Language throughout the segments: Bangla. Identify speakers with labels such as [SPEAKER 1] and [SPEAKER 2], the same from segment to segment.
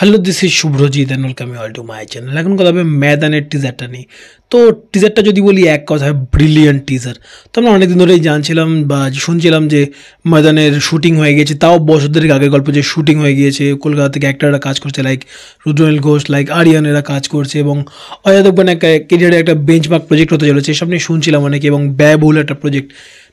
[SPEAKER 1] hello this is Subhrajit and welcome all to my channel এখন কথা হবে ম্যাদানের টিজারটা নিয়ে তো টিজারটা যদি বলি এক কথায় ব্রিলিয়ান্ট টিজার তো আমরা অনেকদিন ধরেই জানছিলাম বা শুনছিলাম যে ময়দানের শুটিং হয়ে গিয়েছে তাও বছরদের আগের গল্প যে শুটিং হয়ে গিয়েছে কলকাতা থেকে অ্যাক্টাররা কাজ করছে লাইক রুদ্রনীল ঘোষ লাইক আরিয়ান এরা কাজ করছে এবং অজাতক মানে একটা কেরিয়ারে একটা বেঞ্চমার্ক প্রজেক্ট হতে চলেছে এসব নিয়ে শুনছিলাম অনেকে এবং ব্যয়বহুল একটা প্রজেক্ট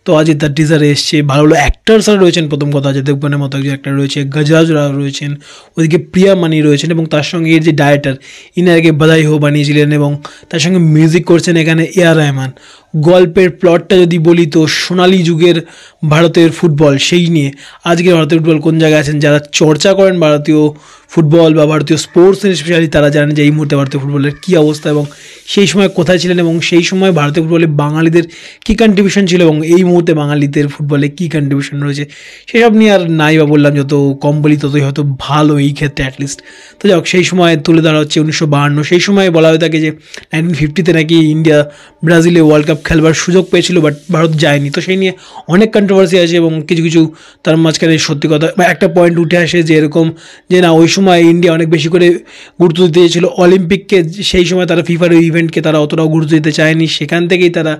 [SPEAKER 1] তো অজিতার টিজার এসছে ভালো ভালো অ্যাক্টার্সরা রয়েছেন প্রথম কথা যে দেবগণের মতো একজন অ্যাক্টার রয়েছে গজাজরা রয়েছেন ওদিকে প্রিয়া মানি রয়েছেন এবং তার সঙ্গে এর যে ডায়েটার ইনি আগে বাদাই হো বানিয়েছিলেন এবং তার সঙ্গে মিউজিক করছেন এখানে এ আর রহমান গল্পের প্লটটা যদি বলি তো সোনালী যুগের ভারতের ফুটবল সেই নিয়ে আজকে ভারতের ফুটবল কোন জায়গায় আছেন যারা চর্চা করেন ভারতীয় ফুটবল বা ভারতীয় স্পোর্টস স্পেশালি তারা জানেন যে এই মুহূর্তে ভারতীয় ফুটবলের কী অবস্থা এবং সেই সময় কোথায় ছিলেন এবং সেই সময় ভারতীয় ফুটবলে বাঙালিদের কী কন্ট্রিবিউশন ছিল এবং এই মুহূর্তে বাঙালিদের ফুটবলে কী কন্ট্রিবিউশন রয়েছে সেসব নিয়ে আর নাই বা বললাম যত কম বলি ততই হয়তো ভালো এই ক্ষেত্রে অ্যাটলিস্ট তো যাই সেই সময় তুলে ধরা হচ্ছে উনিশশো সেই সময় বলা হয়ে থাকে যে নাইনটিন ফিফটিতে নাকি ইন্ডিয়া ব্রাজিলে ওয়ার্ল্ড কাপ কাপ খেলবার সুযোগ পেয়েছিল বাট ভারত যায়নি তো সেই নিয়ে অনেক কন্ট্রোভার্সি আছে এবং কিছু কিছু তার মাঝখানে সত্যি কথা বা একটা পয়েন্ট উঠে আসে যে এরকম যে না ওই সময় ইন্ডিয়া অনেক বেশি করে গুরুত্ব দিতে অলিম্পিককে সেই সময় তারা ফিফার ওই ইভেন্টকে তারা অতটাও গুরুত্ব দিতে চায়নি সেখান থেকেই তারা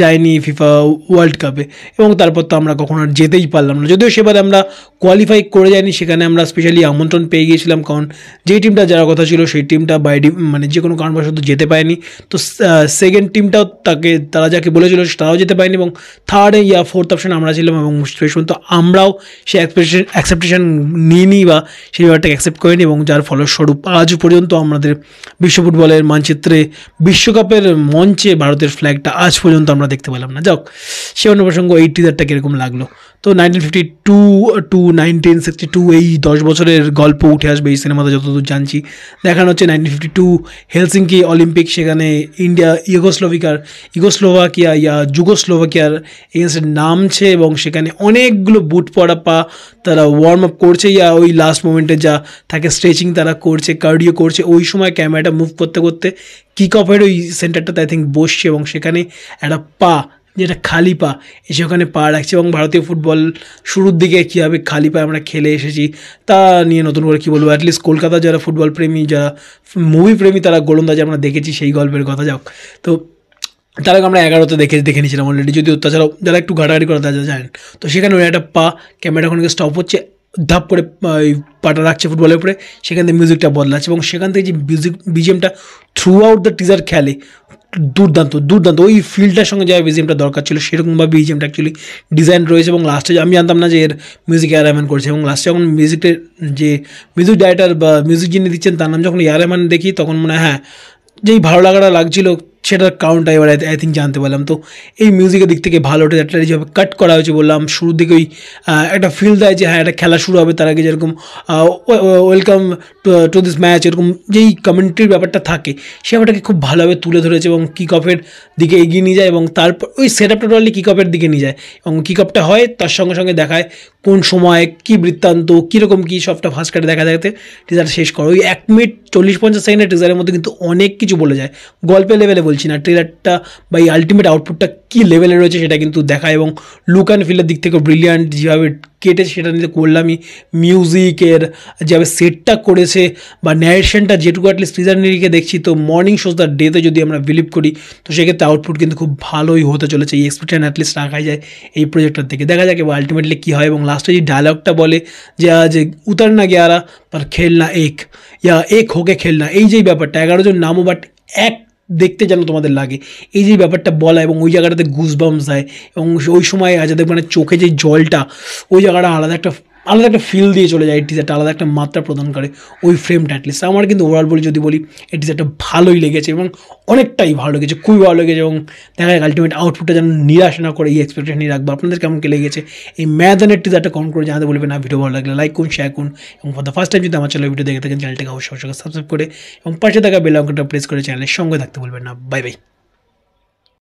[SPEAKER 1] যায়নি ফিফা ওয়ার্ল্ড কাপে এবং তারপর তো আমরা কখনো আর যেতেই পারলাম না যদিও সেবার আমরা কোয়ালিফাই করে যাইনি সেখানে আমরা স্পেশালি আমন্ত্রণ পেয়ে গিয়েছিলাম কারণ যেই টিমটা যারা কথা ছিল সেই টিমটা বাইডি মানে যে কোনো কারণবশত যেতে পারেনি তো সেকেন্ড টিমটাও তাকে তারা যাকে বলেছিল তারাও যেতে পারেনি এবং থার্ড ইয়া ফোর্থ অপশন আমরা ছিলাম এবং শেষ পর্যন্ত আমরাও সে অ্যাক্সপেকটেশন অ্যাকসেপ্টেশন নিইনি বা সেই ব্যাপারটাকে অ্যাকসেপ্ট করিনি এবং যার ফলস্বরূপ আজ পর্যন্ত আমাদের বিশ্ব ফুটবলের মানচিত্রে বিশ্বকাপের মঞ্চে ভারতের ফ্ল্যাগটা আজ পর্যন্ত আমরা দেখতে পেলাম না যাক সে অন্য প্রসঙ্গ এই টিজারটা কীরকম লাগলো তো nineteen fifty two to nineteen sixty two এই দশ বছরের গল্প উঠে আসবে এই সিনেমাতে যতদূর জানছি দেখানো হচ্ছে nineteen fifty two Helsinki Olympic সেখানে ইন্ডিয়া ইগোস্লোভিকার ইগোস্লো স্লোভাকিয়া ইয়া যুগোস্লোভাকিয়ার এগেনস্টে নামছে এবং সেখানে অনেকগুলো বুট পরা পা তারা ওয়ার্ম আপ করছে ইয়া ওই লাস্ট মোমেন্টে যা থাকে স্ট্রেচিং তারা করছে কার্ডিও করছে ওই সময় ক্যামেরাটা মুভ করতে করতে কিক অফের ওই সেন্টারটাতে আই থিঙ্ক বসছে এবং সেখানে একটা পা যেটা খালি পা এসে ওখানে পা রাখছে এবং ভারতীয় ফুটবল শুরুর দিকে কীভাবে খালি পায়ে আমরা খেলে এসেছি তা নিয়ে নতুন করে কী বলবো অ্যাটলিস্ট কলকাতা যারা ফুটবল প্রেমী যারা মুভি প্রেমী তারা গোলন্দাজ আমরা দেখেছি সেই গল্পের কথা যাক তো তার আমরা এগারোতে দেখে দেখে নিয়েছিলাম অলরেডি যদিও তাছাড়াও যারা একটু ঘাটাঘাটি করে তারা জানেন তো সেখানে ওই একটা পা ক্যামেরা ওখানে স্টপ হচ্ছে ধাপ করে ওই পাটা রাখছে ফুটবলের উপরে সেখান থেকে মিউজিকটা বদলাচ্ছে এবং সেখান থেকে যে মিউজিক বিজিএমটা থ্রু আউট দ্য টিজার খেলে দুর্দান্ত দুর্দান্ত ওই ফিল্ডটার সঙ্গে যা বিজিএমটা দরকার ছিল সেরকমভাবে বিজিএমটা অ্যাকচুয়ালি ডিজাইন রয়েছে এবং লাস্টে আমি জানতাম না যে এর মিউজিক এয়ারম্যান করেছে এবং লাস্টে যখন মিউজিকের যে মিউজিক ডাইরেক্টর বা মিউজিক যিনি দিচ্ছেন তার নাম যখন এয়ারম্যান দেখি তখন মনে হয় হ্যাঁ যেই ভালো লাগাটা লাগছিল সেটার কারণটা এবার আই থিঙ্ক জানতে পারলাম তো এই মিউজিকের দিক থেকে ভালো ওটা একটা যেভাবে কাট করা হয়েছে বললাম শুরুর দিকে ওই একটা ফিল দেয় যে হ্যাঁ একটা খেলা শুরু হবে তার আগে যেরকম ওয়েলকাম টু দিস ম্যাচ এরকম যেই কমেন্ট্রির ব্যাপারটা থাকে সে ব্যাপারটাকে খুব ভালোভাবে তুলে ধরেছে এবং কিক অফের দিকে এগিয়ে নিয়ে যায় এবং তারপর ওই সেট আপটা টোটালি কিক অফের দিকে নিয়ে যায় এবং কিক অফটা হয় তার সঙ্গে সঙ্গে দেখায় কোন সময় কি বৃত্তান্ত কীরকম কী সবটা ফার্স্ট কাটে দেখা যায় টিজার শেষ করো ওই এক মিনিট চল্লিশ পঞ্চাশ সেকেন্ডের টিজারের মধ্যে কিন্তু অনেক কিছু বলে যায় গল্পের লেভেলে বলছি না ট্রেলারটা বা এই আলটিমেট আউটপুটটা কী লেভেলে রয়েছে সেটা কিন্তু দেখা এবং লুক অ্যান্ড ফিলের দিক থেকে ব্রিলিয়ান্ট যেভাবে কেটেছে সেটা নিয়ে করলামই মিউজিকের যেভাবে সেটটা করেছে বা ন্যারেশনটা যেটুকু অ্যাটলিস্ট টিজার নিরিখে দেখছি তো মর্নিং শোজ দ্য ডেতে যদি আমরা বিলিভ করি তো সেক্ষেত্রে আউটপুট কিন্তু খুব ভালোই হতে চলেছে এই এক্সপেক্টেশন অ্যাটলিস্ট রাখাই যায় এই প্রজেক্টটার থেকে দেখা যাক এবার আলটিমেটলি কী হয় এবং লাস্টে যে ডায়লগটা বলে যে আজ উতার না গেয়ারা আরা পর খেলনা এক ইয়া এক হোকে খেলনা এই যেই ব্যাপারটা এগারো জন নামও বাট এক দেখতে যেন তোমাদের লাগে এই যে ব্যাপারটা বলা এবং ওই জায়গাটাতে ঘুষবাম দেয় এবং ওই সময় আজাদের মানে চোখে যে জলটা ওই জায়গাটা আলাদা একটা আলাদা একটা ফিল দিয়ে চলে যায় এই ডিজাইনটা আলাদা একটা মাত্রা প্রদান করে ওই ফ্রেমটা অ্যাটলিস্ট আমার কিন্তু ওভারঅল বলি যদি বলি এই ডিজাইনটা ভালোই লেগেছে এবং অনেকটাই ভালো লেগেছে খুবই ভালো লেগেছে এবং দেখা যায় আলটিমেট আউটপুটটা যেন নিরাশ না করে এই এক্সপেকটেশনই রাখবো আপনাদের কেমন কে লেগেছে এই ম্যাদানের ডিজাইনটা কমেন্ট করে জানাতে বলবেন না ভিডিও ভালো লাগলে লাইক করুন শেয়ার করুন এবং ফর দ্য ফার্স্ট টাইম যদি আমার চ্যানেল ভিডিও দেখে থাকেন চ্যানেলটাকে অবশ্যই অবশ্যই সাবস্ক্রাইব করে এবং পাশে থাকা বেল অঙ্কটা প্রেস করে চ্যানেলের সঙ্গে থাকতে বলবেন না বাই বাই